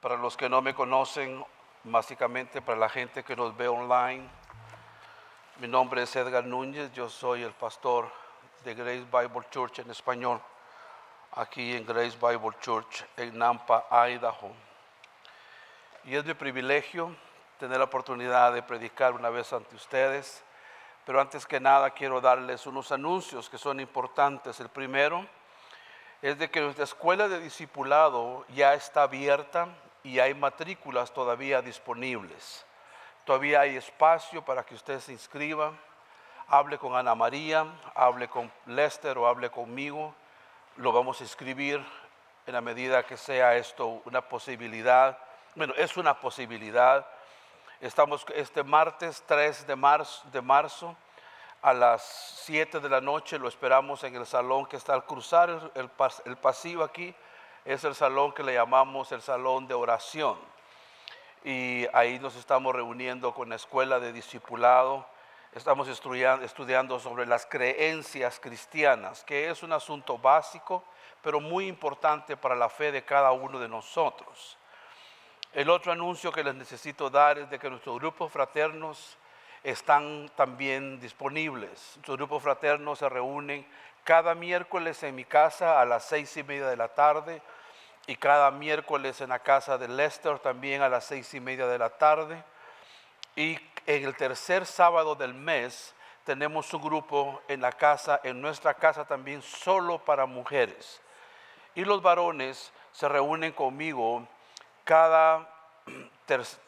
Para los que no me conocen, básicamente para la gente que nos ve online, mi nombre es Edgar Núñez, yo soy el pastor de Grace Bible Church en español, aquí en Grace Bible Church en Nampa, Idaho. Y es mi privilegio tener la oportunidad de predicar una vez ante ustedes, pero antes que nada quiero darles unos anuncios que son importantes. El primero es de que nuestra escuela de discipulado ya está abierta y hay matrículas todavía disponibles. Todavía hay espacio para que usted se inscriba. Hable con Ana María, hable con Lester o hable conmigo. Lo vamos a inscribir en la medida que sea esto una posibilidad. Bueno, es una posibilidad. Estamos este martes 3 de marzo, de marzo a las 7 de la noche. Lo esperamos en el salón que está al cruzar el, el, el pasillo aquí es el salón que le llamamos el salón de oración. Y ahí nos estamos reuniendo con la escuela de discipulado. Estamos estudiando sobre las creencias cristianas, que es un asunto básico, pero muy importante para la fe de cada uno de nosotros. El otro anuncio que les necesito dar es de que nuestros grupos fraternos están también disponibles. Nuestros grupos fraternos se reúnen cada miércoles en mi casa a las seis y media de la tarde y cada miércoles en la casa de Lester también a las seis y media de la tarde. Y en el tercer sábado del mes tenemos un grupo en la casa, en nuestra casa también, solo para mujeres. Y los varones se reúnen conmigo cada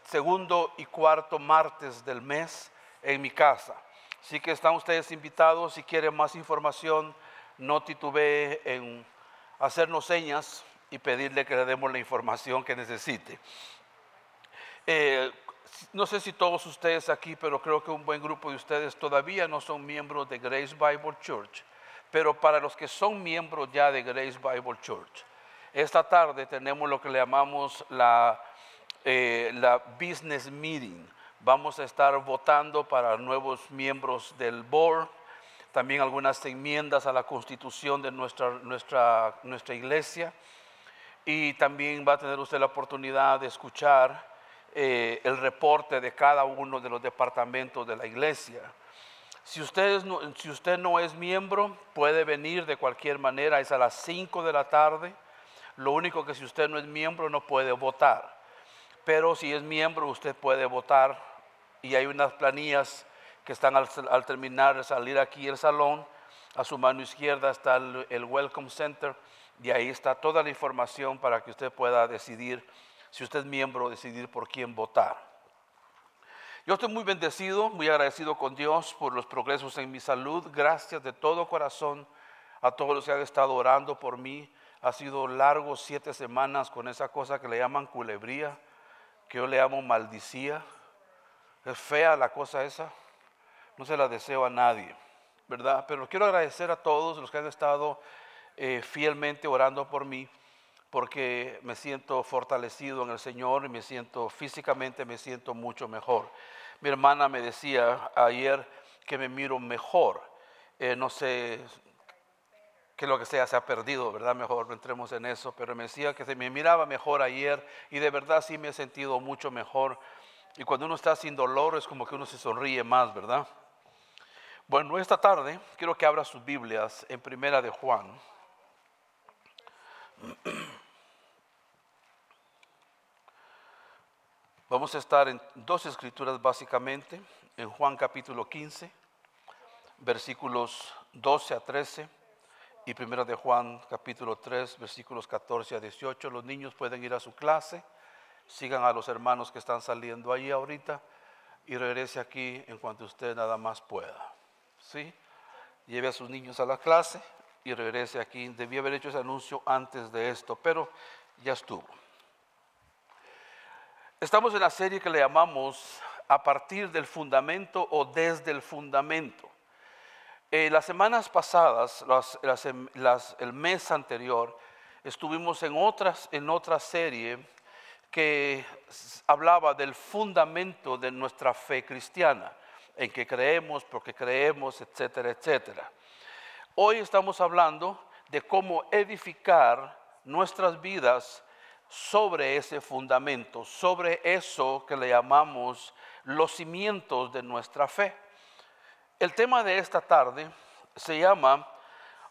segundo y cuarto martes del mes en mi casa. Así que están ustedes invitados. Si quieren más información, no titubeen en hacernos señas y pedirle que le demos la información que necesite. Eh, no sé si todos ustedes aquí, pero creo que un buen grupo de ustedes todavía no son miembros de Grace Bible Church, pero para los que son miembros ya de Grace Bible Church, esta tarde tenemos lo que le llamamos la, eh, la Business Meeting. Vamos a estar votando para nuevos miembros del board, también algunas enmiendas a la constitución de nuestra, nuestra, nuestra iglesia y también va a tener usted la oportunidad de escuchar eh, el reporte de cada uno de los departamentos de la iglesia. Si usted, no, es miembro, puede venir de cualquier manera, es a las 5 de la tarde. Lo único que si usted no es miembro no puede votar. Pero si es miembro, usted puede votar y hay unas planillas que están al, terminar de salir aquí el salón. A su mano izquierda está el Welcome Center y ahí está toda la información para que usted pueda decidir, si usted es miembro, decidir por quién votar. Yo estoy muy bendecido, muy agradecido con Dios por los progresos en mi salud. Gracias de todo corazón a todos los que han estado orando por mí. Ha sido largo siete semanas con esa cosa que le llaman culebría, que yo le llamo maldicía. Es fea la cosa esa. No se la deseo a nadie, ¿verdad? Pero quiero agradecer a todos los que han estado eh, fielmente orando por mí porque me siento fortalecido en el Señor y me siento físicamente, me siento mucho mejor. Mi hermana me decía ayer que me miro mejor. Eh, no sé que lo que sea se ha perdido, ¿verdad? Mejor no entremos en eso, pero me decía que se me miraba mejor ayer y de verdad sí me he sentido mucho mejor. Y cuando uno está sin dolor es como que uno se sonríe más, ¿verdad? Bueno, esta tarde quiero que abra sus Biblias en Primera de Juan. Vamos a estar en dos escrituras básicamente, en Juan capítulo 15, versículos 12 a 13 y primera de Juan capítulo 3, versículos 14 a 18. Los niños pueden ir a su clase, sigan a los hermanos que están saliendo ahí ahorita y regrese aquí en cuanto usted nada más pueda. ¿Sí? Lleve a sus niños a la clase, y regrese aquí. debía haber hecho ese anuncio antes de esto, pero ya estuvo. Estamos en la serie que le llamamos A partir del fundamento o desde el fundamento. Eh, las semanas pasadas, em, el mes anterior, estuvimos en, otras, en otra serie que hablaba del fundamento de nuestra fe cristiana, en que creemos, porque creemos, etcétera, etcétera. Hoy estamos hablando de cómo edificar nuestras vidas sobre ese fundamento, sobre eso que le llamamos los cimientos de nuestra fe. El tema de esta tarde se llama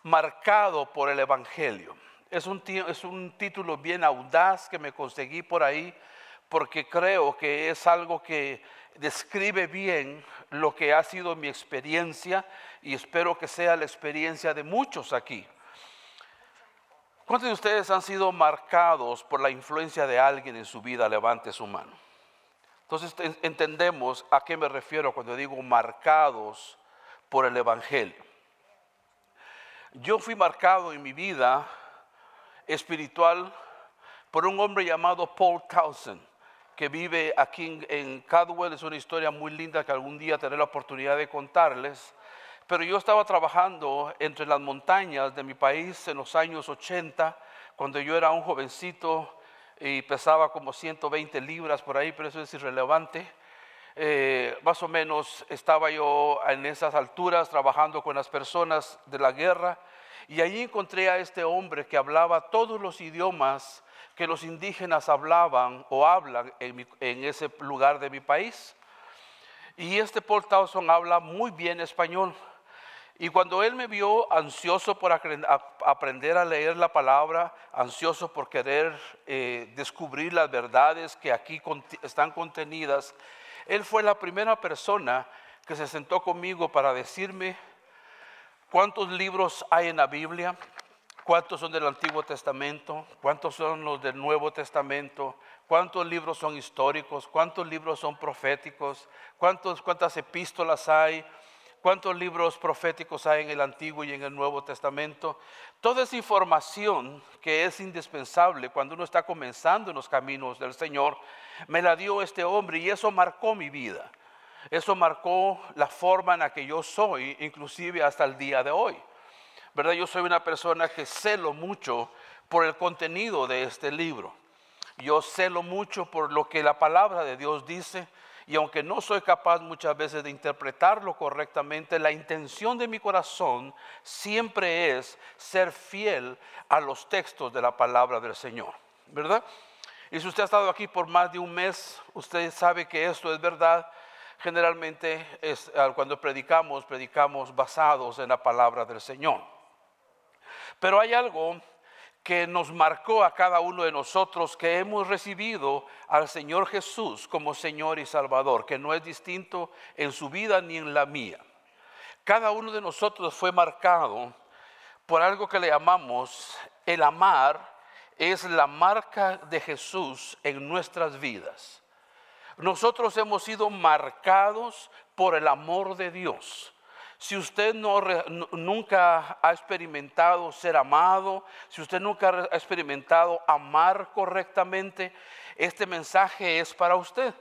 Marcado por el Evangelio. Es un, título bien audaz que me conseguí por ahí porque creo que es algo que describe bien lo que ha sido mi experiencia y espero que sea la experiencia de muchos aquí. ¿Cuántos de ustedes han sido marcados por la influencia de alguien en su vida? Levante su mano. Entonces entendemos a qué me refiero cuando digo marcados por el Evangelio. Yo fui marcado en mi vida espiritual por un hombre llamado Paul Townsend que vive aquí en, Cadwell. Es una historia muy linda que algún día tendré la oportunidad de contarles. Pero yo estaba trabajando entre las montañas de mi país en los años 80, cuando yo era un jovencito y pesaba como 120 libras por ahí, pero eso es irrelevante. Eh, más o menos estaba yo en esas alturas trabajando con las personas de la guerra y allí encontré a este hombre que hablaba todos los idiomas que los indígenas hablaban o hablan en, ese lugar de mi país. Y este Paul Towson habla muy bien español. Y cuando él me vio ansioso por aprender a leer la palabra, ansioso por querer eh, descubrir las verdades que aquí están contenidas, él fue la primera persona que se sentó conmigo para decirme cuántos libros hay en la Biblia, ¿Cuántos son del Antiguo Testamento? ¿Cuántos son los del Nuevo Testamento? ¿Cuántos libros son históricos? ¿Cuántos libros son proféticos? ¿Cuántos, ¿Cuántas epístolas hay? ¿Cuántos libros proféticos hay en el Antiguo y en el Nuevo Testamento? Toda esa información que es indispensable cuando uno está comenzando en los caminos del Señor, me la dio este hombre y eso marcó mi vida. Eso marcó la forma en la que yo soy, inclusive hasta el día de hoy. ¿verdad? Yo soy una persona que celo mucho por el contenido de este libro. Yo celo mucho por lo que la palabra de Dios dice y aunque no soy capaz muchas veces de interpretarlo correctamente, la intención de mi corazón siempre es ser fiel a los textos de la palabra del Señor, ¿verdad? Y si usted ha estado aquí por más de un mes, usted sabe que esto es verdad. Generalmente cuando predicamos, predicamos basados en la palabra del Señor. Pero hay algo que nos marcó a cada uno de nosotros que hemos recibido al Señor Jesús como Señor y Salvador, que no es distinto en su vida ni en la mía. Cada uno de nosotros fue marcado por algo que le llamamos el amar, es la marca de Jesús en nuestras vidas. Nosotros hemos sido marcados por el amor de Dios. Si usted nunca ha experimentado ser amado, si usted nunca ha experimentado amar correctamente, este mensaje es para usted.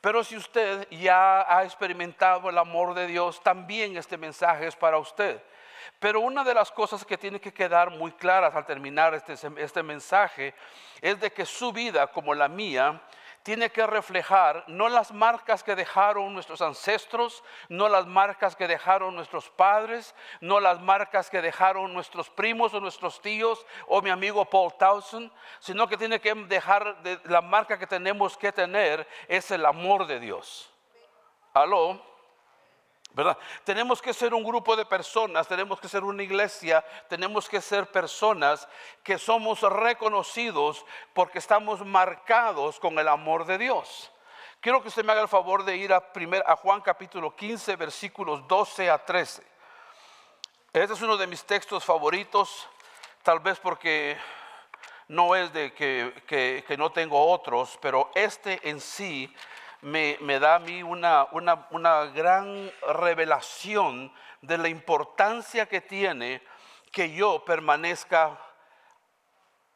Pero si usted ya ha experimentado el amor de Dios, también este mensaje es para usted. Pero una de las cosas que tiene que quedar muy claras al terminar este, este mensaje es de que su vida como la mía tiene que reflejar no las marcas que dejaron nuestros ancestros, no las marcas que dejaron nuestros padres, no las marcas que dejaron nuestros primos o nuestros tíos o mi amigo Paul Towson, sino que tiene que dejar de, la marca que tenemos que tener es el amor de Dios. Aló. Tenemos que ser un grupo de personas, tenemos que ser una iglesia, tenemos que ser personas que somos reconocidos porque estamos marcados con el amor de Dios. Quiero que usted me haga el favor de ir a, primer, a Juan capítulo 15, versículos 12 a 13. Este es uno de mis textos favoritos, tal vez porque no es de que, que no tengo otros, pero este en sí me, da a mí una, una gran revelación de la importancia que tiene que yo permanezca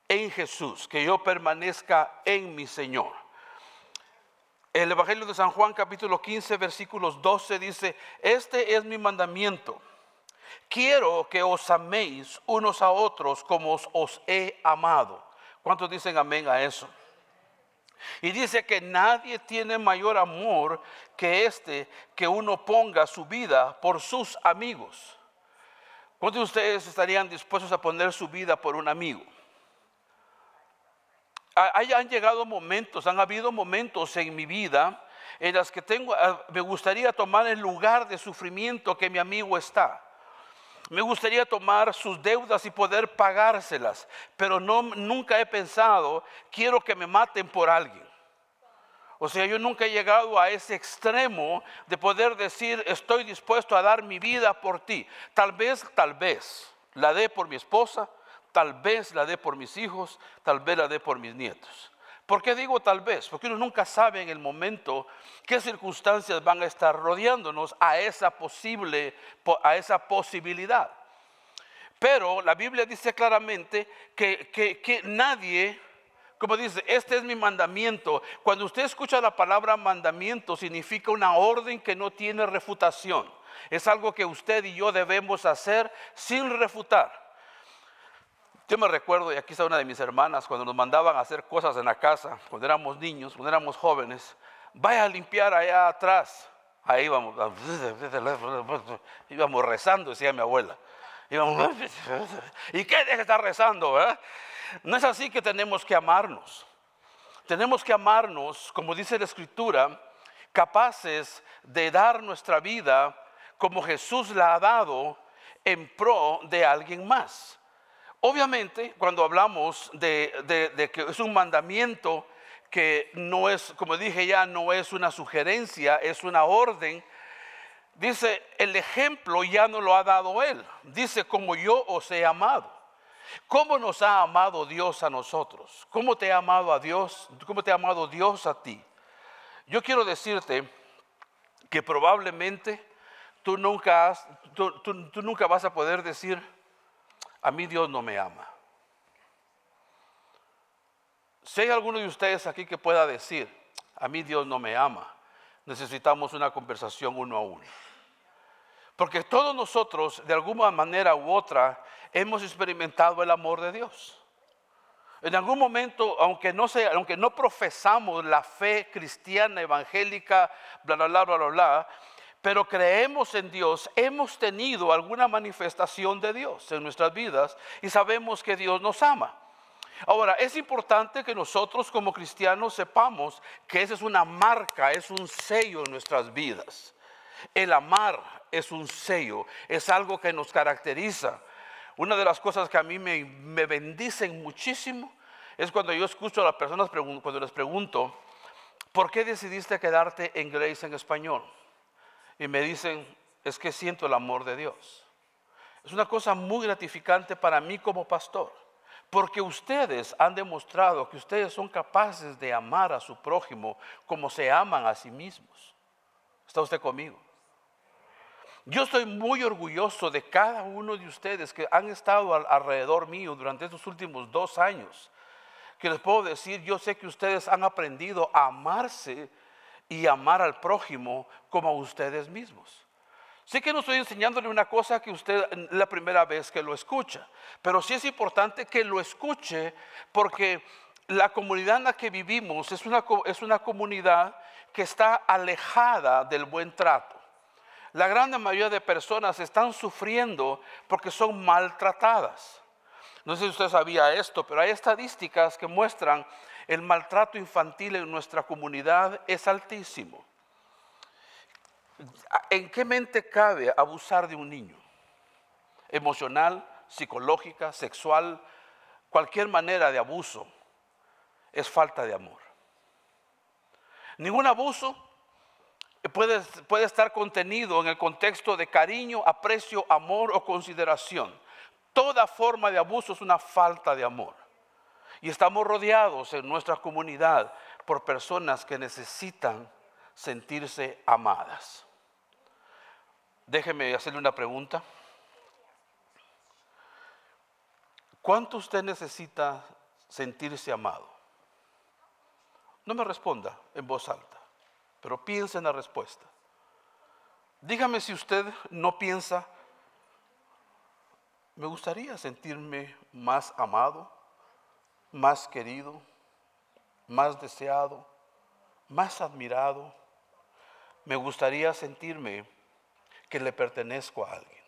en Jesús, que yo permanezca en mi Señor. El Evangelio de San Juan capítulo 15 versículos 12 dice, este es mi mandamiento. Quiero que os améis unos a otros como os he amado. ¿Cuántos dicen amén a eso? Y dice que nadie tiene mayor amor que este que uno ponga su vida por sus amigos. ¿Cuántos de ustedes estarían dispuestos a poner su vida por un amigo? han llegado momentos, han habido momentos en mi vida en las que tengo, ah, me gustaría tomar el lugar de sufrimiento que mi amigo está. Me gustaría tomar sus deudas y poder pagárselas, pero no, nunca he pensado, quiero que me maten por alguien. O sea, yo nunca he llegado a ese extremo de poder decir, estoy dispuesto a dar mi vida por ti. Tal vez, tal vez, la dé por mi esposa, tal vez la dé por mis hijos, tal vez la dé por mis nietos. ¿Por qué digo tal vez? Porque uno nunca sabe en el momento qué circunstancias van a estar rodeándonos a esa posible, a esa posibilidad. Pero la Biblia dice claramente que, que nadie, como dice, este es mi mandamiento. Cuando usted escucha la palabra mandamiento, significa una orden que no tiene refutación. Es algo que usted y yo debemos hacer sin refutar. Yo me recuerdo, y aquí está una de mis hermanas, cuando nos mandaban a hacer cosas en la casa, cuando éramos niños, cuando éramos jóvenes, vaya a limpiar allá atrás. Ahí íbamos, íbamos rezando, decía mi abuela. ¿Y qué deja estar rezando? No es así que tenemos que amarnos. Tenemos que amarnos, como dice la Escritura, capaces de dar nuestra vida como Jesús la ha dado en pro de alguien más. Obviamente, cuando hablamos de, que es un mandamiento que no es, como dije ya, no es una sugerencia, es una orden, dice, el ejemplo ya no lo ha dado Él. Dice, como yo os he amado. ¿Cómo nos ha amado Dios a nosotros? ¿Cómo te ha amado a Dios? ¿Cómo te ha amado Dios a ti? Yo quiero decirte que probablemente tú nunca, tú nunca vas a poder decir, a mí Dios no me ama. Si hay alguno de ustedes aquí que pueda decir, a mí Dios no me ama, necesitamos una conversación uno a uno. Porque todos nosotros, de alguna manera u otra, hemos experimentado el amor de Dios. En algún momento, aunque no, sea, aunque no profesamos la fe cristiana, evangélica, bla, bla, bla, bla, bla, bla pero creemos en Dios, hemos tenido alguna manifestación de Dios en nuestras vidas y sabemos que Dios nos ama. Ahora, es importante que nosotros como cristianos sepamos que esa es una marca, es un sello en nuestras vidas. El amar es un sello, es algo que nos caracteriza. Una de las cosas que a mí me, bendicen muchísimo es cuando yo escucho a las personas, cuando les pregunto, ¿por qué decidiste quedarte en Grace en español? y me dicen, es que siento el amor de Dios. Es una cosa muy gratificante para mí como pastor, porque ustedes han demostrado que ustedes son capaces de amar a su prójimo como se aman a sí mismos. ¿Está usted conmigo? Yo estoy muy orgulloso de cada uno de ustedes que han estado alrededor mío durante estos últimos dos años. Que les puedo decir, yo sé que ustedes han aprendido a amarse y amar al prójimo como a ustedes mismos. Sé que no estoy enseñándole una cosa que usted la primera vez que lo escucha, pero sí es importante que lo escuche porque la comunidad en la que vivimos es una, es una comunidad que está alejada del buen trato. La gran mayoría de personas están sufriendo porque son maltratadas. No sé si usted sabía esto, pero hay estadísticas que muestran el maltrato infantil en nuestra comunidad es altísimo. ¿En qué mente cabe abusar de un niño? Emocional, psicológica, sexual, cualquier manera de abuso es falta de amor. Ningún abuso puede, estar contenido en el contexto de cariño, aprecio, amor o consideración. Toda forma de abuso es una falta de amor. Y estamos rodeados en nuestra comunidad por personas que necesitan sentirse amadas. Déjeme hacerle una pregunta. ¿Cuánto usted necesita sentirse amado? No me responda en voz alta, pero piense en la respuesta. Dígame si usted no piensa, me gustaría sentirme más amado, más querido, más deseado, más admirado. Me gustaría sentirme que le pertenezco a alguien.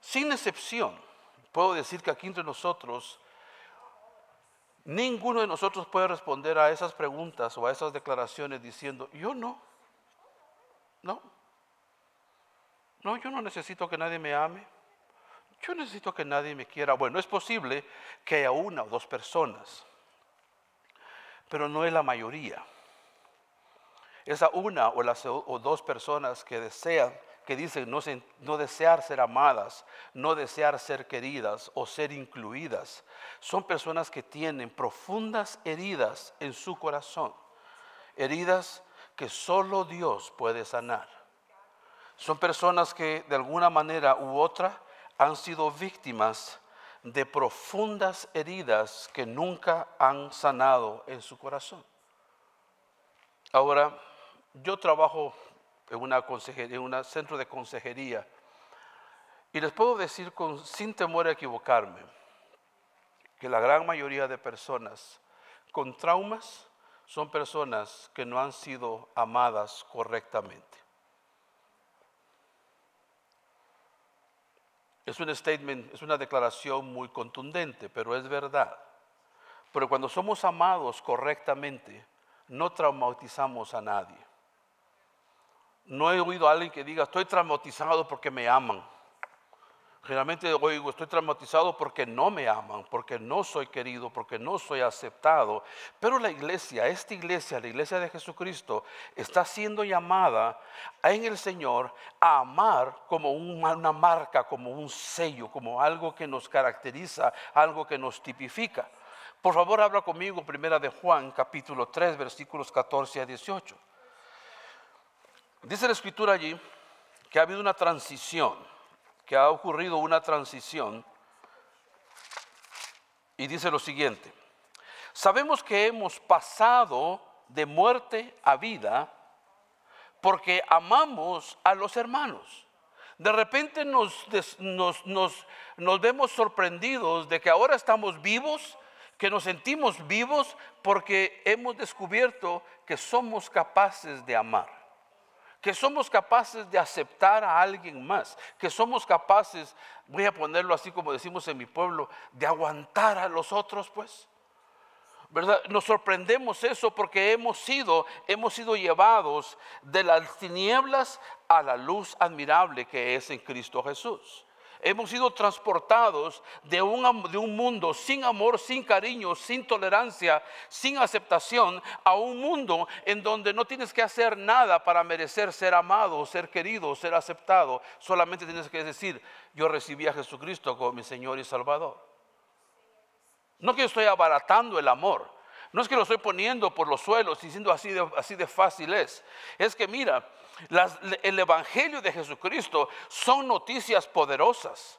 Sin excepción, puedo decir que aquí entre nosotros, ninguno de nosotros puede responder a esas preguntas o a esas declaraciones diciendo, yo no, no, no, yo no necesito que nadie me ame. Yo necesito que nadie me quiera. Bueno, es posible que haya una o dos personas, pero no es la mayoría. Esa una o las o dos personas que desean, que dicen no, no desear ser amadas, no desear ser queridas o ser incluidas, son personas que tienen profundas heridas en su corazón, heridas que solo Dios puede sanar. Son personas que de alguna manera u otra han sido víctimas de profundas heridas que nunca han sanado en su corazón. Ahora, yo trabajo en, un centro de consejería y les puedo decir sin temor a equivocarme que la gran mayoría de personas con traumas son personas que no han sido amadas correctamente. Es un statement, es una declaración muy contundente, pero es verdad. Pero cuando somos amados correctamente, no traumatizamos a nadie. No he oído a alguien que diga, estoy traumatizado porque me aman. Generalmente oigo, estoy traumatizado porque no me aman, porque no soy querido, porque no soy aceptado. Pero la iglesia, esta iglesia, la iglesia de Jesucristo, está siendo llamada en el Señor a amar como una marca, como un sello, como algo que nos caracteriza, algo que nos tipifica. Por favor, habla conmigo, primera de Juan, capítulo 3, versículos 14 a 18. Dice la escritura allí que ha habido una transición que ha ocurrido una transición y dice lo siguiente, sabemos que hemos pasado de muerte a vida porque amamos a los hermanos. De repente nos, nos, vemos sorprendidos de que ahora estamos vivos, que nos sentimos vivos porque hemos descubierto que somos capaces de amar que somos capaces de aceptar a alguien más, que somos capaces, voy a ponerlo así como decimos en mi pueblo, de aguantar a los otros, pues. ¿Verdad? Nos sorprendemos eso porque hemos sido, hemos sido llevados de las tinieblas a la luz admirable que es en Cristo Jesús. Hemos sido transportados de un, de un mundo sin amor, sin cariño, sin tolerancia, sin aceptación, a un mundo en donde no tienes que hacer nada para merecer ser amado, ser querido, ser aceptado. Solamente tienes que decir, yo recibí a Jesucristo como mi Señor y Salvador. No que estoy abaratando el amor. No es que lo estoy poniendo por los suelos y siendo así de, así de fácil es. Es que mira, el Evangelio de Jesucristo son noticias poderosas.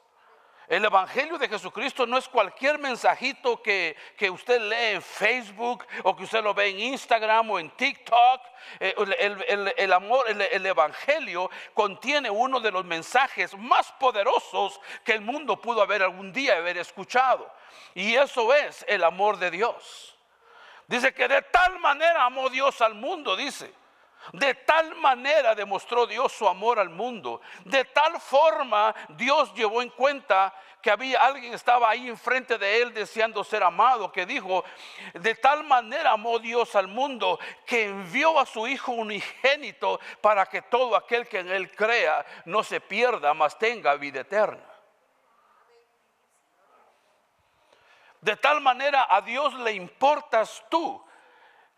El Evangelio de Jesucristo no es cualquier mensajito que, usted lee en Facebook o que usted lo ve en Instagram o en TikTok. Eh, el, el, el amor, el Evangelio contiene uno de los mensajes más poderosos que el mundo pudo haber algún día haber escuchado. Y eso es el amor de Dios. Dice que de tal manera amó Dios al mundo, dice de tal manera demostró Dios su amor al mundo. De tal forma Dios llevó en cuenta que había alguien estaba ahí enfrente de él deseando ser amado, que dijo, de tal manera amó Dios al mundo que envió a su Hijo unigénito para que todo aquel que en él crea no se pierda, mas tenga vida eterna. De tal manera a Dios le importas tú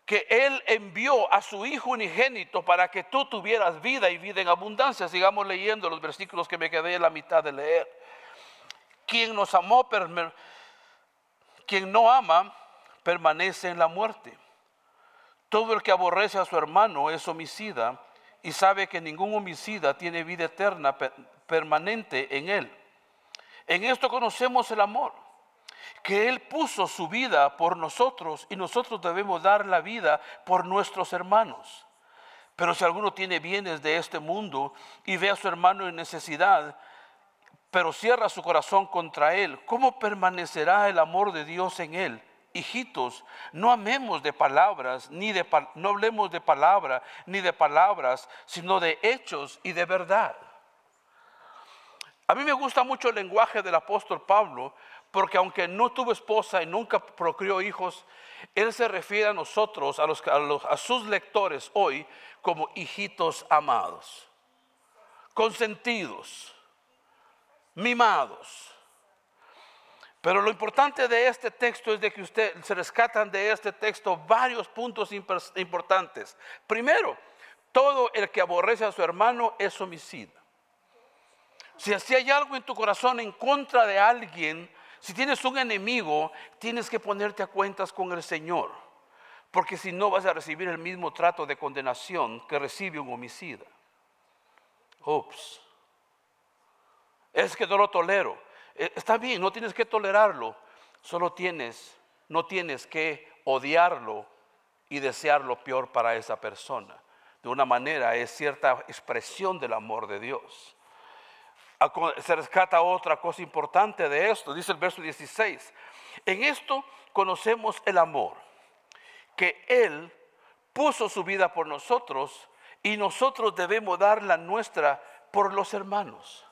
que Él envió a su Hijo unigénito para que tú tuvieras vida y vida en abundancia. Sigamos leyendo los versículos que me quedé en la mitad de leer. Quien nos amó, quien no ama, permanece en la muerte. Todo el que aborrece a su hermano es homicida y sabe que ningún homicida tiene vida eterna permanente en él. En esto conocemos el amor que Él puso su vida por nosotros y nosotros debemos dar la vida por nuestros hermanos. Pero si alguno tiene bienes de este mundo y ve a su hermano en necesidad, pero cierra su corazón contra Él, ¿cómo permanecerá el amor de Dios en Él? Hijitos, no amemos de palabras, ni de, no hablemos de palabra, ni de palabras, sino de hechos y de verdad. A mí me gusta mucho el lenguaje del apóstol Pablo, porque aunque no tuvo esposa y nunca procreó hijos, él se refiere a nosotros, a, los, sus lectores hoy, como hijitos amados, consentidos, mimados. Pero lo importante de este texto es de que usted se rescatan de este texto varios puntos importantes. Primero, todo el que aborrece a su hermano es homicida. Si así hay algo en tu corazón en contra de alguien, si tienes un enemigo, tienes que ponerte a cuentas con el Señor, porque si no vas a recibir el mismo trato de condenación que recibe un homicida. Ups. Es que no lo tolero. Eh, está bien, no tienes que tolerarlo, solo tienes, no tienes que odiarlo y desear lo peor para esa persona. De una manera es cierta expresión del amor de Dios se rescata otra cosa importante de esto, dice el verso 16. En esto conocemos el amor, que Él puso su vida por nosotros y nosotros debemos dar la nuestra por los hermanos.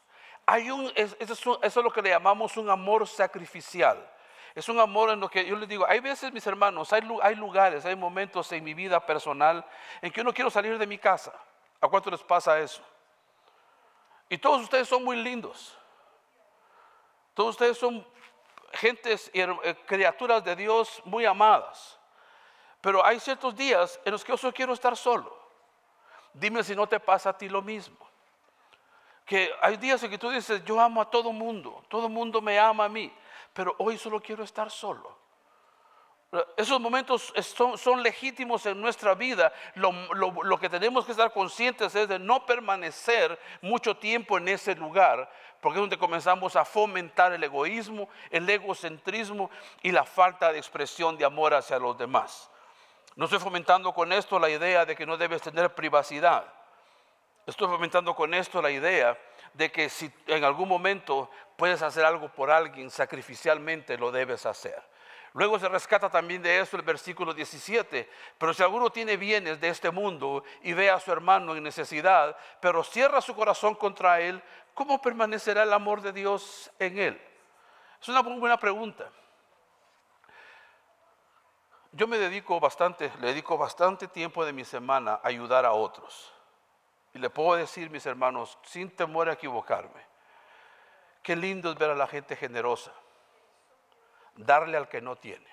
Hay un, eso, es lo que le llamamos un amor sacrificial. Es un amor en lo que yo les digo, hay veces mis hermanos, hay, hay lugares, hay momentos en mi vida personal en que yo no quiero salir de mi casa. ¿A cuánto les pasa eso? Y todos ustedes son muy lindos. Todos ustedes son gentes y eh, criaturas de Dios muy amadas. Pero hay ciertos días en los que yo solo quiero estar solo. Dime si no te pasa a ti lo mismo. Que hay días en que tú dices, yo amo a todo mundo, todo mundo me ama a mí, pero hoy solo quiero estar solo. Esos momentos son, legítimos en nuestra vida. Lo, lo que tenemos que estar conscientes es de no permanecer mucho tiempo en ese lugar, porque es donde comenzamos a fomentar el egoísmo, el egocentrismo y la falta de expresión de amor hacia los demás. No estoy fomentando con esto la idea de que no debes tener privacidad. Estoy fomentando con esto la idea de que si en algún momento puedes hacer algo por alguien, sacrificialmente lo debes hacer. Luego se rescata también de eso el versículo 17. Pero si alguno tiene bienes de este mundo y ve a su hermano en necesidad, pero cierra su corazón contra él, ¿cómo permanecerá el amor de Dios en él? Es una muy buena pregunta. Yo me dedico bastante, le dedico bastante tiempo de mi semana a ayudar a otros. Y le puedo decir, mis hermanos, sin temor a equivocarme, qué lindo es ver a la gente generosa darle al que no tiene.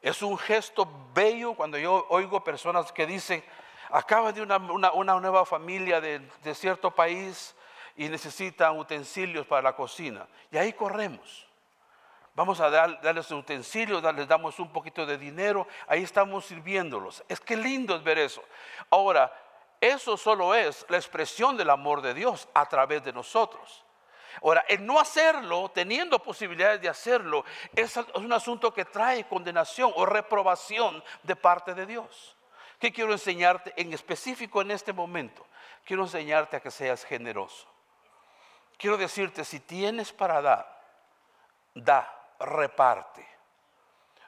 Es un gesto bello cuando yo oigo personas que dicen, acaba de una, nueva familia de, cierto país y necesitan utensilios para la cocina. Y ahí corremos. Vamos a darles utensilios, les damos un poquito de dinero, ahí estamos sirviéndolos. Es que lindo es ver eso. Ahora, eso solo es la expresión del amor de Dios a través de nosotros. Ahora, el no hacerlo, teniendo posibilidades de hacerlo, es un asunto que trae condenación o reprobación de parte de Dios. ¿Qué quiero enseñarte en específico en este momento? Quiero enseñarte a que seas generoso. Quiero decirte, si tienes para dar, da, reparte.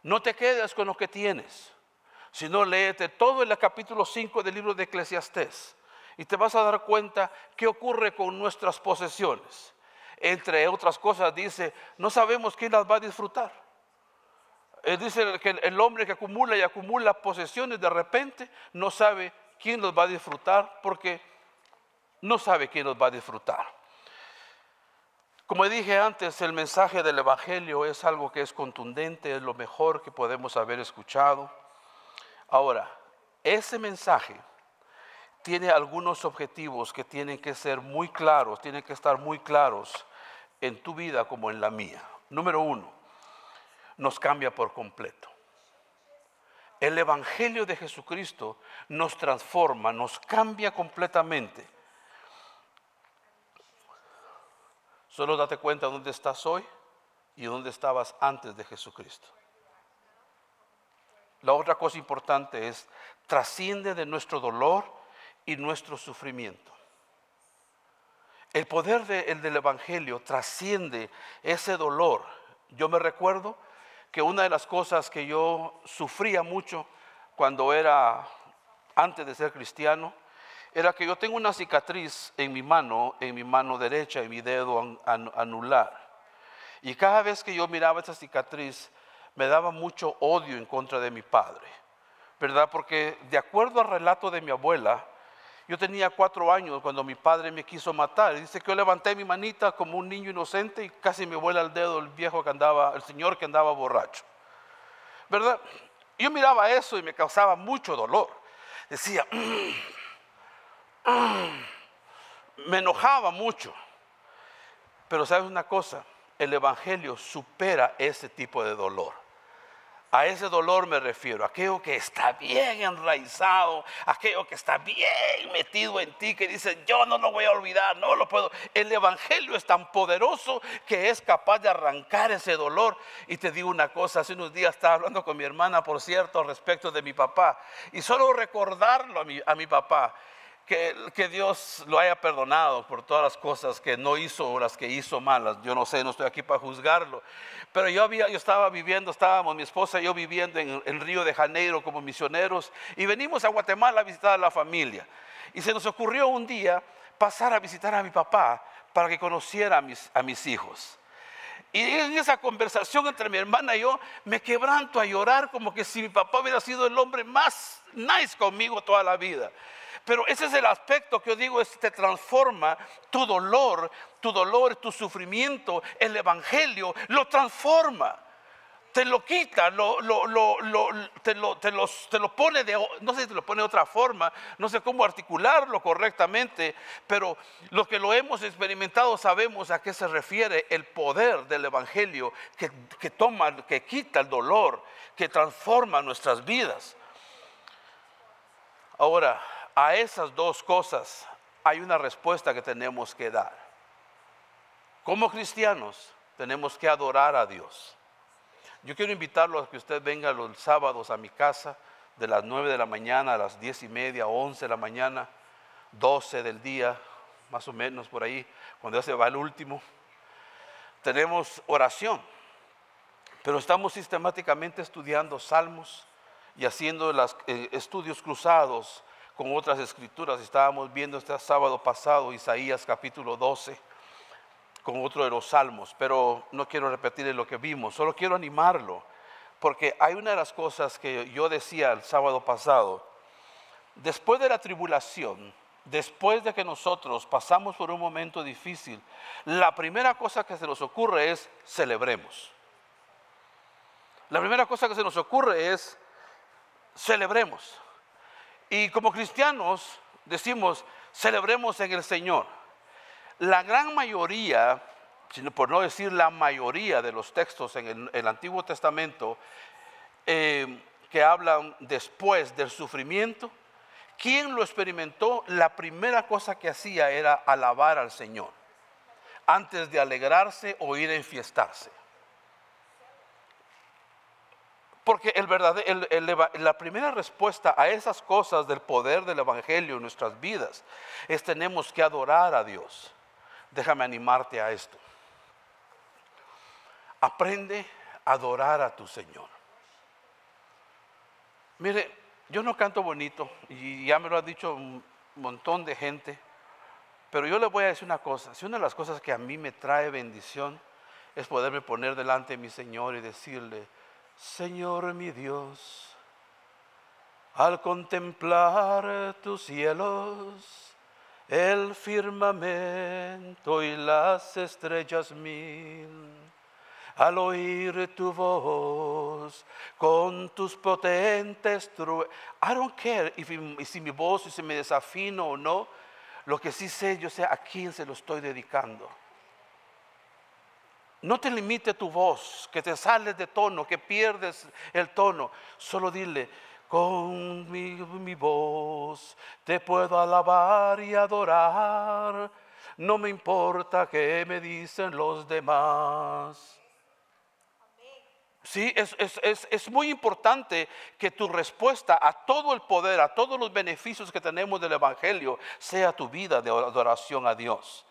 No te quedes con lo que tienes, sino léete todo el capítulo 5 del libro de Eclesiastés y te vas a dar cuenta qué ocurre con nuestras posesiones entre otras cosas, dice, no sabemos quién las va a disfrutar. Eh, dice que el hombre que acumula y acumula posesiones de repente no sabe quién los va a disfrutar porque no sabe quién los va a disfrutar. Como dije antes, el mensaje del Evangelio es algo que es contundente, es lo mejor que podemos haber escuchado. Ahora, ese mensaje tiene algunos objetivos que tienen que ser muy claros, tienen que estar muy claros en tu vida como en la mía. Número uno, nos cambia por completo. El Evangelio de Jesucristo nos transforma, nos cambia completamente. Solo date cuenta dónde estás hoy y dónde estabas antes de Jesucristo. La otra cosa importante es, trasciende de nuestro dolor y nuestro sufrimiento. El poder del Evangelio trasciende ese dolor. Yo me recuerdo que una de las cosas que yo sufría mucho cuando era antes de ser cristiano era que yo tengo una cicatriz en mi mano, en mi mano derecha, en mi dedo anular. Y cada vez que yo miraba esa cicatriz, me daba mucho odio en contra de mi padre, ¿verdad? Porque de acuerdo al relato de mi abuela, yo tenía cuatro años cuando mi padre me quiso matar. Dice que yo levanté mi manita como un niño inocente y casi me vuela el dedo el viejo que andaba, el señor que andaba borracho. ¿Verdad? Yo miraba eso y me causaba mucho dolor. Decía, mm, mm". me enojaba mucho. Pero sabes una cosa, el Evangelio supera ese tipo de dolor. A ese dolor me refiero, aquello que está bien enraizado, aquello que está bien metido en ti, que dice, yo no lo voy a olvidar, no lo puedo. El Evangelio es tan poderoso que es capaz de arrancar ese dolor. Y te digo una cosa, hace unos días estaba hablando con mi hermana, por cierto, respecto de mi papá. Y solo recordarlo a mi, a mi papá que, Dios lo haya perdonado por todas las cosas que no hizo o las que hizo malas. Yo no sé, no estoy aquí para juzgarlo. Pero yo, había, yo estaba viviendo, estábamos mi esposa y yo viviendo en, el Río de Janeiro como misioneros y venimos a Guatemala a visitar a la familia. Y se nos ocurrió un día pasar a visitar a mi papá para que conociera a mis, a mis hijos. Y en esa conversación entre mi hermana y yo, me quebranto a llorar como que si mi papá hubiera sido el hombre más nice conmigo toda la vida. Pero ese es el aspecto que yo digo, es, te transforma tu dolor, tu dolor, tu sufrimiento, el Evangelio, lo transforma. Te lo quita, te, lo, pone de, no sé te lo pone otra forma, no sé cómo articularlo correctamente, pero los que lo hemos experimentado sabemos a qué se refiere el poder del Evangelio que, que toma, que quita el dolor, que transforma nuestras vidas. Ahora, a esas dos cosas hay una respuesta que tenemos que dar. Como cristianos tenemos que adorar a Dios. Yo quiero invitarlo a que usted venga los sábados a mi casa de las 9 de la mañana a las diez y media, 11 de la mañana, 12 del día, más o menos por ahí, cuando ya se va el último. Tenemos oración, pero estamos sistemáticamente estudiando salmos y haciendo los eh, estudios cruzados con otras escrituras. Estábamos viendo este sábado pasado Isaías capítulo 12 con otro de los salmos, pero no quiero repetir lo que vimos, solo quiero animarlo, porque hay una de las cosas que yo decía el sábado pasado, después de la tribulación, después de que nosotros pasamos por un momento difícil, la primera cosa que se nos ocurre es celebremos. La primera cosa que se nos ocurre es celebremos. Y como cristianos decimos, celebremos en el Señor. La gran mayoría, por no decir la mayoría de los textos en el, Antiguo Testamento eh, que hablan después del sufrimiento, quien lo experimentó, la primera cosa que hacía era alabar al Señor, antes de alegrarse o ir a enfiestarse. Porque el la primera respuesta a esas cosas del poder del Evangelio en nuestras vidas es tenemos que adorar a Dios. Déjame animarte a esto. Aprende a adorar a tu Señor. Mire, yo no canto bonito y ya me lo ha dicho un montón de gente, pero yo le voy a decir una cosa. Si una de las cosas que a mí me trae bendición es poderme poner delante de mi Señor y decirle, Señor mi Dios, al contemplar tus cielos, el firmamento y las estrellas mil, al oír tu voz con tus potentes truenos. I don't care if, si mi voz se me desafino o no, lo que sí sé, yo sé a quién se lo estoy dedicando. No te limite tu voz, que te sales de tono, que pierdes el tono. Solo dile, con mi, voz te puedo alabar y adorar. No me importa qué me dicen los demás. Sí, es, es, muy importante que tu respuesta a todo el poder, a todos los beneficios que tenemos del Evangelio, sea tu vida de adoración a Dios.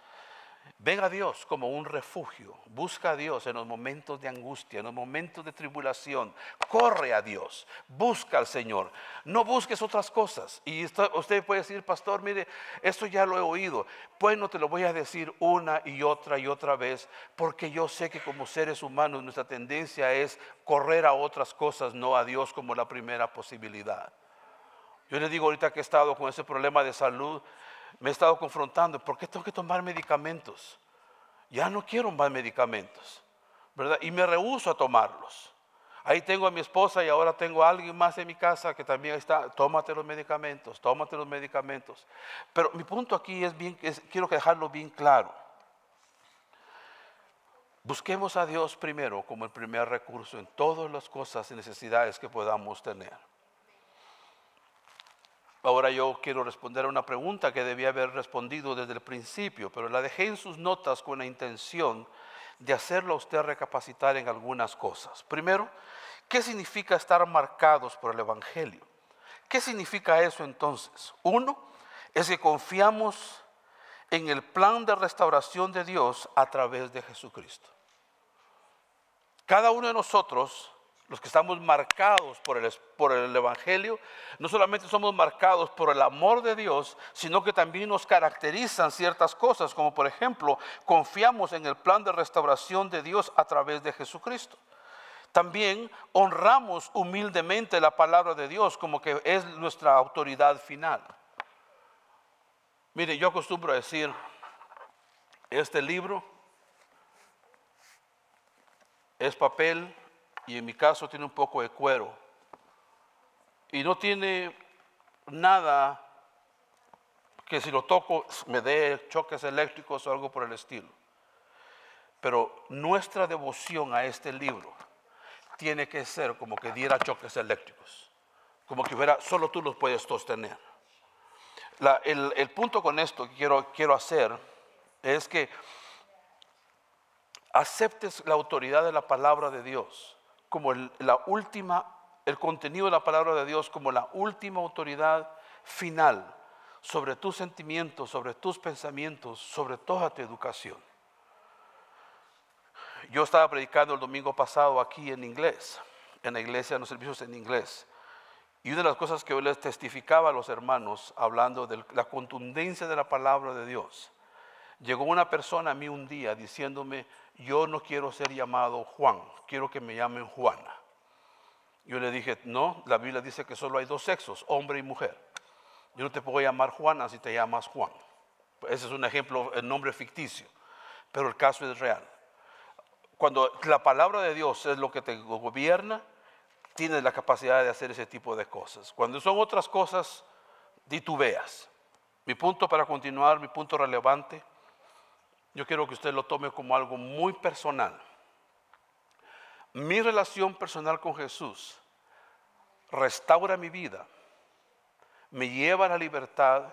Ven a Dios como un refugio. Busca a Dios en los momentos de angustia, en los momentos de tribulación. Corre a Dios. Busca al Señor. No busques otras cosas. Y usted puede decir, pastor, mire, esto ya lo he oído. Pues no te lo voy a decir una y otra y otra vez, porque yo sé que como seres humanos nuestra tendencia es correr a otras cosas, no a Dios como la primera posibilidad. Yo le digo ahorita que he estado con ese problema de salud me he estado confrontando, ¿por qué tengo que tomar medicamentos? Ya no quiero más medicamentos, ¿verdad? Y me rehúso a tomarlos. Ahí tengo a mi esposa y ahora tengo a alguien más en mi casa que también está, tómate los medicamentos, tómate los medicamentos. Pero mi punto aquí es bien, es, quiero dejarlo bien claro. Busquemos a Dios primero como el primer recurso en todas las cosas y necesidades que podamos tener. Ahora yo quiero responder a una pregunta que debía haber respondido desde el principio, pero la dejé en sus notas con la intención de hacerlo a usted recapacitar en algunas cosas. Primero, ¿qué significa estar marcados por el Evangelio? ¿Qué significa eso entonces? Uno, es que confiamos en el plan de restauración de Dios a través de Jesucristo. Cada uno de nosotros los que estamos marcados por el, por el Evangelio, no solamente somos marcados por el amor de Dios, sino que también nos caracterizan ciertas cosas, como por ejemplo, confiamos en el plan de restauración de Dios a través de Jesucristo. También honramos humildemente la palabra de Dios como que es nuestra autoridad final. Mire, yo acostumbro a decir, este libro es papel y en mi caso tiene un poco de cuero. Y no tiene nada que si lo toco me dé choques eléctricos o algo por el estilo. Pero nuestra devoción a este libro tiene que ser como que diera choques eléctricos, como que fuera solo tú los puedes sostener. el, el, punto con esto que quiero, quiero hacer es que aceptes la autoridad de la palabra de Dios como la última, el contenido de la palabra de Dios como la última autoridad final sobre tus sentimientos, sobre tus pensamientos, sobre toda tu educación. Yo estaba predicando el domingo pasado aquí en inglés, en la iglesia, en los servicios en inglés. Y una de las cosas que yo les testificaba a los hermanos, hablando de la contundencia de la palabra de Dios, llegó una persona a mí un día diciéndome, yo no quiero ser llamado Juan, quiero que me llamen Juana. Yo le dije, no, la Biblia dice que solo hay dos sexos, hombre y mujer. Yo no te puedo llamar Juana si te llamas Juan. Ese es un ejemplo, el nombre ficticio, pero el caso es real. Cuando la palabra de Dios es lo que te gobierna, tienes la capacidad de hacer ese tipo de cosas. Cuando son otras cosas, titubeas. Mi punto para continuar, mi punto relevante, yo quiero que usted lo tome como algo muy personal. Mi relación personal con Jesús restaura mi vida, me lleva a la libertad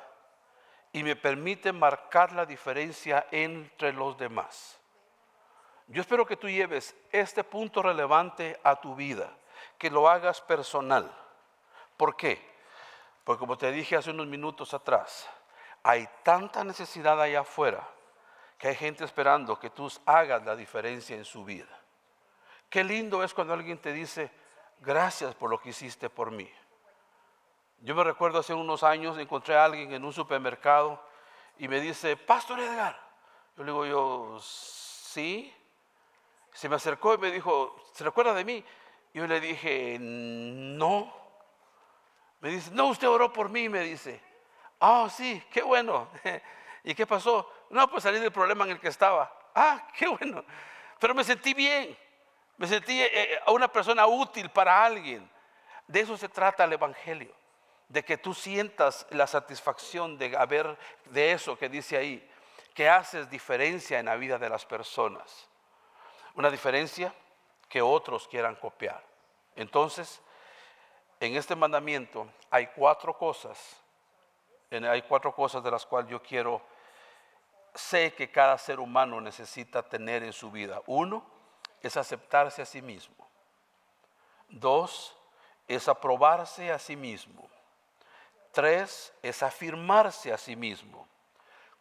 y me permite marcar la diferencia entre los demás. Yo espero que tú lleves este punto relevante a tu vida, que lo hagas personal. ¿Por qué? Porque como te dije hace unos minutos atrás, hay tanta necesidad allá afuera que hay gente esperando que tú hagas la diferencia en su vida. Qué lindo es cuando alguien te dice, gracias por lo que hiciste por mí. Yo me recuerdo hace unos años encontré a alguien en un supermercado y me dice, Pastor Edgar. Yo le digo yo, sí. Se me acercó y me dijo, ¿se recuerda de mí? Yo le dije, no. Me dice, no, usted oró por mí, me dice. Ah, sí, qué bueno. ¿Y qué pasó? No, pues salí del problema en el que estaba. Ah, qué bueno. Pero me sentí bien. Me sentí eh, eh, una persona útil para alguien. De eso se trata el Evangelio. De que tú sientas la satisfacción de haber, de eso que dice ahí, que haces diferencia en la vida de las personas. Una diferencia que otros quieran copiar. Entonces, en este mandamiento hay cuatro cosas, hay cuatro cosas de las cuales yo quiero sé que cada ser humano necesita tener en su vida. Uno es aceptarse a sí mismo. Dos es aprobarse a sí mismo. Tres es afirmarse a sí mismo.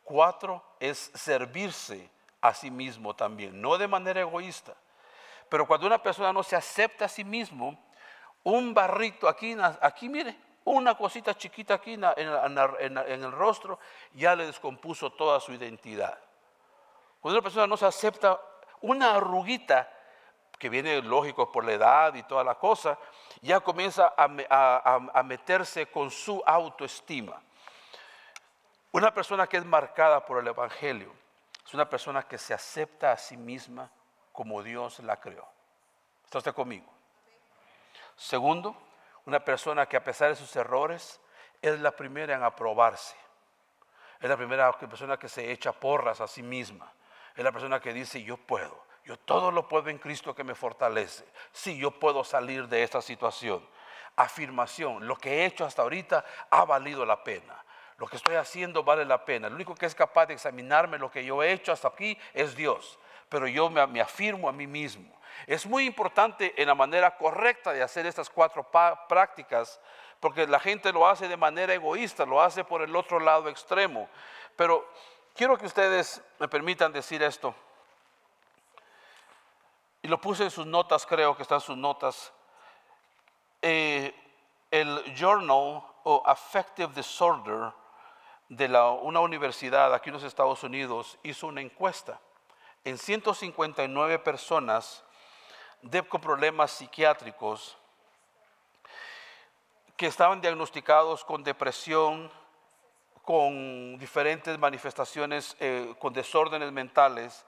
Cuatro es servirse a sí mismo también, no de manera egoísta. Pero cuando una persona no se acepta a sí mismo, un barrito aquí, aquí mire, una cosita chiquita aquí en, el rostro ya le descompuso toda su identidad. Cuando una persona no se acepta, una arruguita, que viene lógico por la edad y toda la cosa, ya comienza a, a meterse con su autoestima. Una persona que es marcada por el Evangelio es una persona que se acepta a sí misma como Dios la creó. ¿Está usted conmigo? Segundo, una persona que a pesar de sus errores es la primera en aprobarse. Es la primera persona que se echa porras a sí misma. Es la persona que dice, yo puedo. Yo todo lo puedo en Cristo que me fortalece. Sí, yo puedo salir de esta situación. Afirmación, lo que he hecho hasta ahorita ha valido la pena. Lo que estoy haciendo vale la pena. Lo único que es capaz de examinarme lo que yo he hecho hasta aquí es Dios pero yo me, afirmo a mí mismo. Es muy importante en la manera correcta de hacer estas cuatro prácticas, porque la gente lo hace de manera egoísta, lo hace por el otro lado extremo. Pero quiero que ustedes me permitan decir esto. Y lo puse en sus notas, creo que están sus notas. Eh, el Journal o Affective Disorder de una universidad aquí en los Estados Unidos hizo una encuesta en 159 personas con problemas psiquiátricos que estaban diagnosticados con depresión, con diferentes manifestaciones, eh, con desórdenes mentales,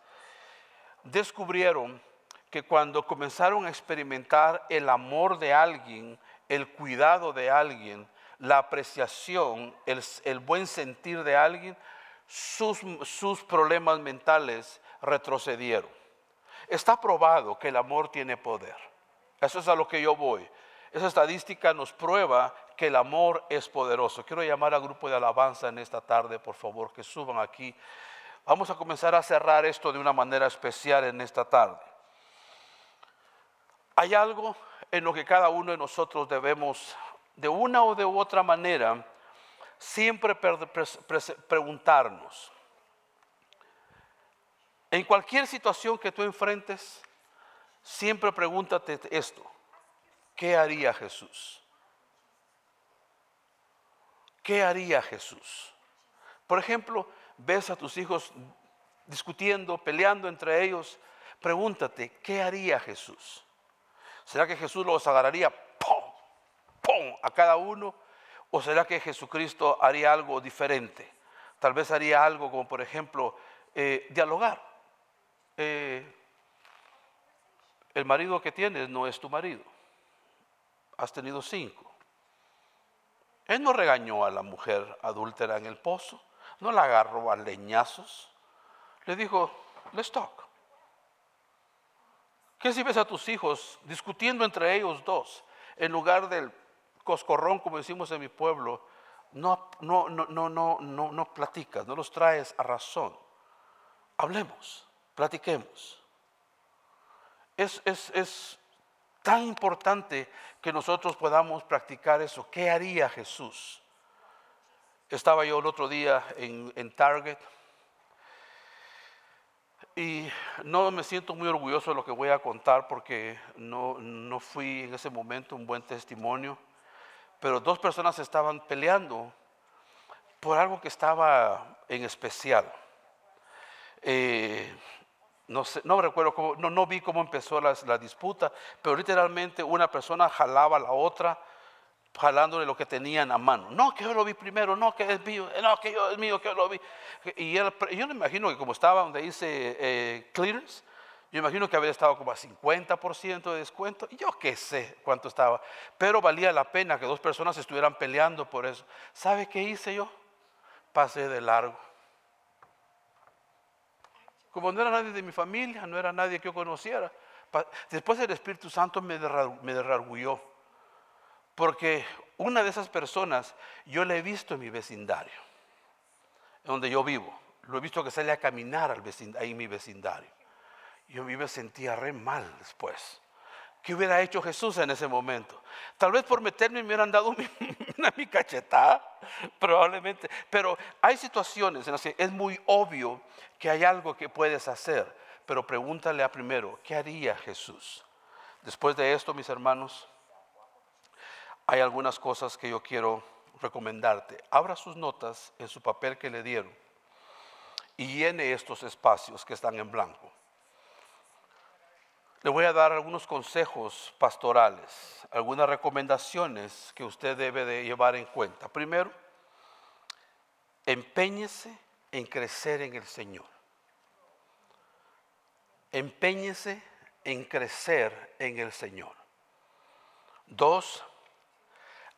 descubrieron que cuando comenzaron a experimentar el amor de alguien, el cuidado de alguien, la apreciación, el, buen sentir de alguien, sus problemas mentales retrocedieron. Está probado que el amor tiene poder. Eso es a lo que yo voy. Esa estadística nos prueba que el amor es poderoso. Quiero llamar al grupo de alabanza en esta tarde, por favor, que suban aquí. Vamos a comenzar a cerrar esto de una manera especial en esta tarde. Hay algo en lo que cada uno de nosotros debemos, de una o de otra manera, siempre preguntarnos, en cualquier situación que tú enfrentes, siempre pregúntate esto. ¿Qué haría Jesús? ¿Qué haría Jesús? Por ejemplo, ves a tus hijos discutiendo, peleando entre ellos. Pregúntate, ¿qué haría Jesús? ¿Será que Jesús los agarraría ¡pum! ¡pum! a cada uno? ¿O será que Jesucristo haría algo diferente? Tal vez haría algo como, por ejemplo, eh, dialogar. Eh, el marido que tienes no es tu marido. Has tenido cinco. Él no regañó a la mujer adúltera en el pozo, no la agarró a leñazos. Le dijo, let's talk. ¿Qué si ves a tus hijos discutiendo entre ellos dos en lugar del coscorrón, como decimos en mi pueblo? no, no, no, no, no, no platicas, no los traes a razón. Hablemos. Platiquemos. Es, tan importante que nosotros podamos practicar eso. ¿Qué haría Jesús? Estaba yo el otro día en, Target y no me siento muy orgulloso de lo que voy a contar porque no, no, fui en ese momento un buen testimonio, pero dos personas estaban peleando por algo que estaba en especial. Eh, no, no recuerdo, cómo, no, vi cómo empezó la, disputa, pero literalmente una persona jalaba a la otra, jalándole lo que tenían a mano. No, que yo lo vi primero, no, que es mío, no, que yo es mío, que yo lo vi. Y yo me imagino que como estaba donde dice eh, clearance, yo imagino que había estado como a 50% de descuento, yo qué sé cuánto estaba, pero valía la pena que dos personas estuvieran peleando por eso. ¿Sabe qué hice yo? Pasé de largo como no era nadie de mi familia, no era nadie que yo conociera. Después el Espíritu Santo me, derargulló. Porque una de esas personas yo la he visto en mi vecindario, donde yo vivo. Lo he visto que sale a caminar al ahí en mi vecindario. Yo me sentía re mal después. ¿Qué hubiera hecho Jesús en ese momento? Tal vez por meterme me hubieran dado mi, una mi cachetada, probablemente. Pero hay situaciones en las que es muy obvio que hay algo que puedes hacer, pero pregúntale a primero, ¿qué haría Jesús? Después de esto, mis hermanos, hay algunas cosas que yo quiero recomendarte. Abra sus notas en su papel que le dieron y llene estos espacios que están en blanco. Le voy a dar algunos consejos pastorales, algunas recomendaciones que usted debe de llevar en cuenta. Primero, empeñese en crecer en el Señor. Empeñese en crecer en el Señor. Dos,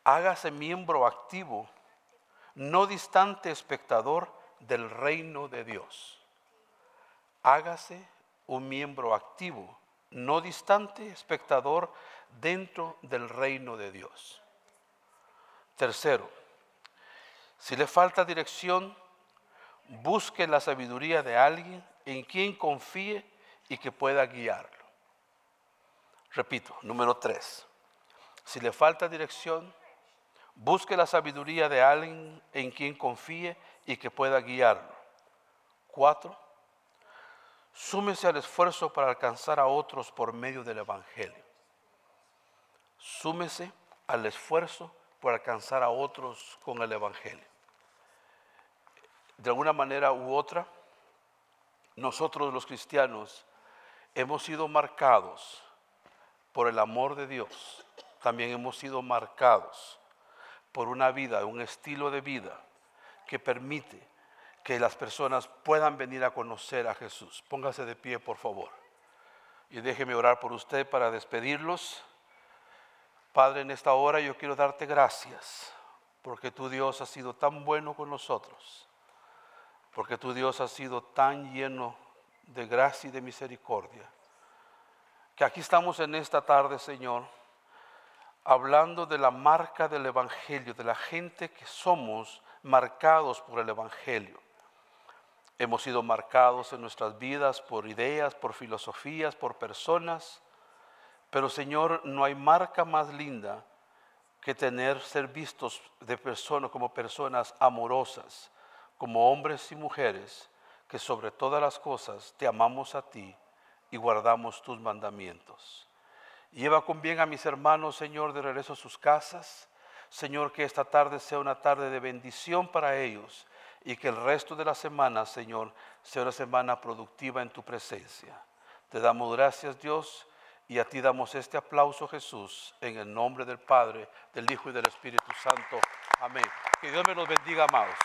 hágase miembro activo, no distante espectador del reino de Dios. Hágase un miembro activo no distante espectador dentro del reino de Dios. Tercero, si le falta dirección, busque la sabiduría de alguien en quien confíe y que pueda guiarlo. Repito, número tres, si le falta dirección, busque la sabiduría de alguien en quien confíe y que pueda guiarlo. Cuatro, Súmese al esfuerzo para alcanzar a otros por medio del Evangelio. Súmese al esfuerzo por alcanzar a otros con el Evangelio. De alguna manera u otra, nosotros los cristianos hemos sido marcados por el amor de Dios. También hemos sido marcados por una vida, un estilo de vida que permite que las personas puedan venir a conocer a Jesús. Póngase de pie, por favor. Y déjeme orar por usted para despedirlos. Padre, en esta hora yo quiero darte gracias, porque tu Dios ha sido tan bueno con nosotros, porque tu Dios ha sido tan lleno de gracia y de misericordia, que aquí estamos en esta tarde, Señor, hablando de la marca del Evangelio, de la gente que somos marcados por el Evangelio. Hemos sido marcados en nuestras vidas por ideas, por filosofías, por personas, pero Señor, no hay marca más linda que tener ser vistos de personas como personas amorosas, como hombres y mujeres que sobre todas las cosas te amamos a ti y guardamos tus mandamientos. Lleva con bien a mis hermanos, Señor, de regreso a sus casas. Señor, que esta tarde sea una tarde de bendición para ellos y que el resto de la semana, Señor, sea una semana productiva en tu presencia. Te damos gracias, Dios, y a ti damos este aplauso, Jesús, en el nombre del Padre, del Hijo y del Espíritu Santo. Amén. Que Dios me los bendiga, amados.